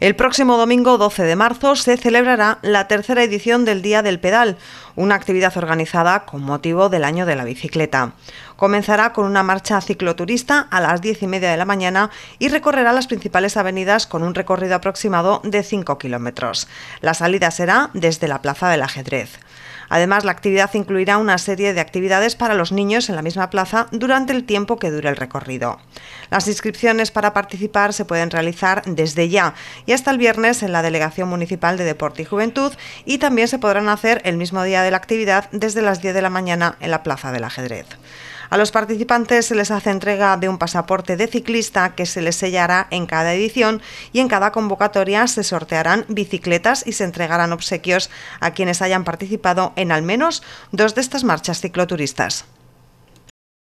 El próximo domingo 12 de marzo se celebrará la tercera edición del Día del Pedal, una actividad organizada con motivo del año de la bicicleta. Comenzará con una marcha cicloturista a las 10 y media de la mañana y recorrerá las principales avenidas con un recorrido aproximado de 5 kilómetros. La salida será desde la Plaza del Ajedrez. Además, la actividad incluirá una serie de actividades para los niños en la misma plaza durante el tiempo que dure el recorrido. Las inscripciones para participar se pueden realizar desde ya y hasta el viernes en la Delegación Municipal de Deporte y Juventud y también se podrán hacer el mismo día de la actividad desde las 10 de la mañana en la Plaza del Ajedrez. A los participantes se les hace entrega de un pasaporte de ciclista que se les sellará en cada edición y en cada convocatoria se sortearán bicicletas y se entregarán obsequios a quienes hayan participado en al menos dos de estas marchas cicloturistas.